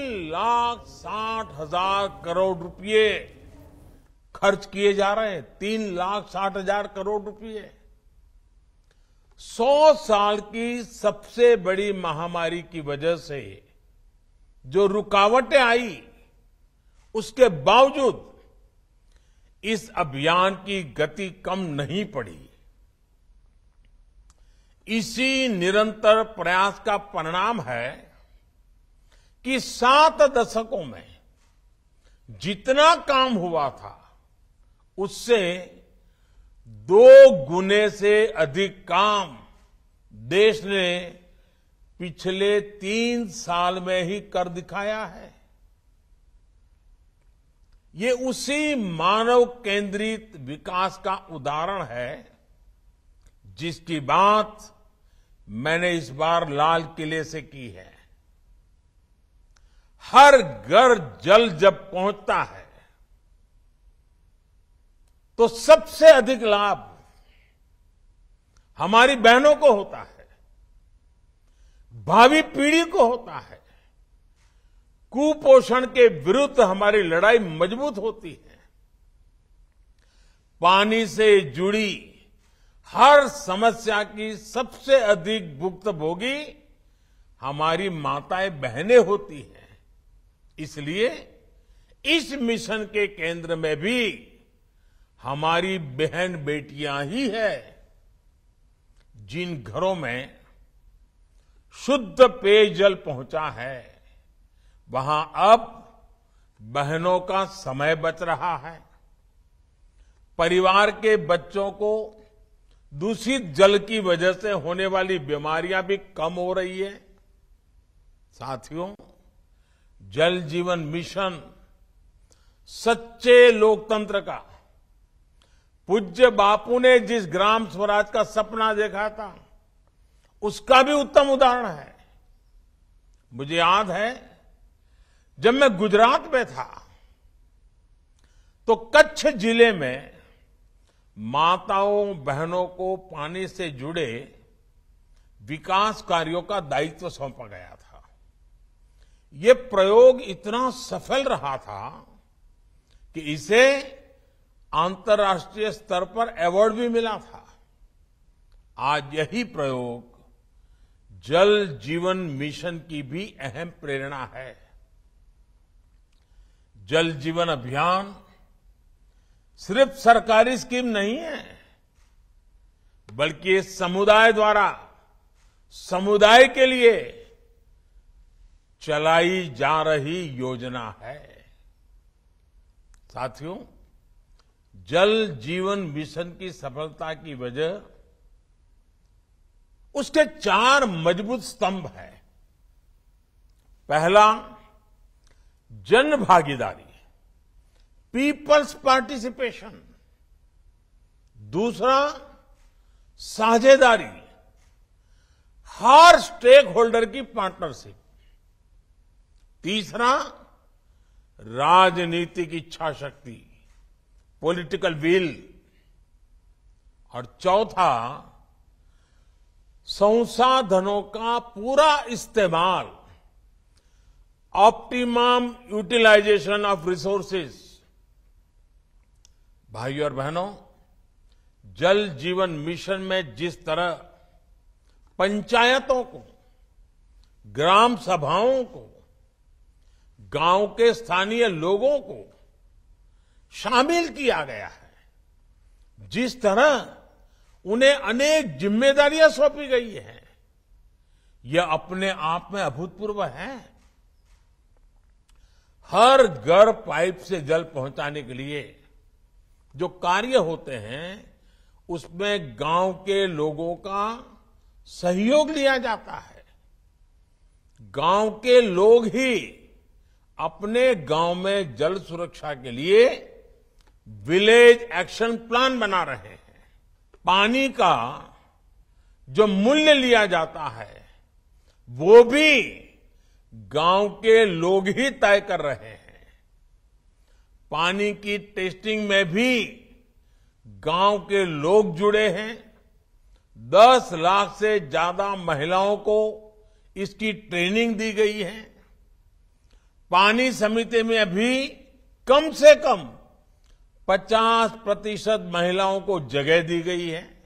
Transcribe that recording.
लाख साठ हजार करोड़ रुपए खर्च किए जा रहे हैं तीन लाख साठ हजार करोड़ रुपए सौ साल की सबसे बड़ी महामारी की वजह से जो रुकावटें आई उसके बावजूद इस अभियान की गति कम नहीं पड़ी इसी निरंतर प्रयास का परिणाम है कि सात दशकों में जितना काम हुआ था उससे दो गुने से अधिक काम देश ने पिछले तीन साल में ही कर दिखाया है ये उसी मानव केंद्रित विकास का उदाहरण है जिसकी बात मैंने इस बार लाल किले से की है हर घर जल जब पहुंचता है तो सबसे अधिक लाभ हमारी बहनों को होता है भावी पीढ़ी को होता है कुपोषण के विरुद्ध हमारी लड़ाई मजबूत होती है पानी से जुड़ी हर समस्या की सबसे अधिक भुक्तभोगी हमारी माताएं बहनें होती हैं इसलिए इस मिशन के केंद्र में भी हमारी बहन बेटियां ही है जिन घरों में शुद्ध पेयजल पहुंचा है वहां अब बहनों का समय बच रहा है परिवार के बच्चों को दूषित जल की वजह से होने वाली बीमारियां भी कम हो रही है साथियों जल जीवन मिशन सच्चे लोकतंत्र का पूज्य बापू ने जिस ग्राम स्वराज का सपना देखा था उसका भी उत्तम उदाहरण है मुझे याद है जब मैं गुजरात में था तो कच्छ जिले में माताओं बहनों को पानी से जुड़े विकास कार्यों का दायित्व सौंपा गया था ये प्रयोग इतना सफल रहा था कि इसे अंतर्राष्ट्रीय स्तर पर अवार्ड भी मिला था आज यही प्रयोग जल जीवन मिशन की भी अहम प्रेरणा है जल जीवन अभियान सिर्फ सरकारी स्कीम नहीं है बल्कि समुदाय द्वारा समुदाय के लिए चलाई जा रही योजना है साथियों जल जीवन मिशन की सफलता की वजह उसके चार मजबूत स्तंभ हैं पहला जन भागीदारी पीपल्स पार्टिसिपेशन दूसरा साझेदारी हर स्टेक होल्डर की पार्टनरशिप तीसरा राजनीतिक इच्छा शक्ति पॉलिटिकल विल और चौथा संसाधनों का पूरा इस्तेमाल ऑप्टिमम यूटिलाइजेशन ऑफ रिसोर्सेस भाइयों और बहनों जल जीवन मिशन में जिस तरह पंचायतों को ग्राम सभाओं को गांव के स्थानीय लोगों को शामिल किया गया है जिस तरह उन्हें अनेक जिम्मेदारियां सौंपी गई हैं यह अपने आप में अभूतपूर्व है हर घर पाइप से जल पहुंचाने के लिए जो कार्य होते हैं उसमें गांव के लोगों का सहयोग लिया जाता है गांव के लोग ही अपने गांव में जल सुरक्षा के लिए विलेज एक्शन प्लान बना रहे हैं पानी का जो मूल्य लिया जाता है वो भी गांव के लोग ही तय कर रहे हैं पानी की टेस्टिंग में भी गांव के लोग जुड़े हैं दस लाख से ज्यादा महिलाओं को इसकी ट्रेनिंग दी गई है पानी समिति में अभी कम से कम 50 प्रतिशत महिलाओं को जगह दी गई है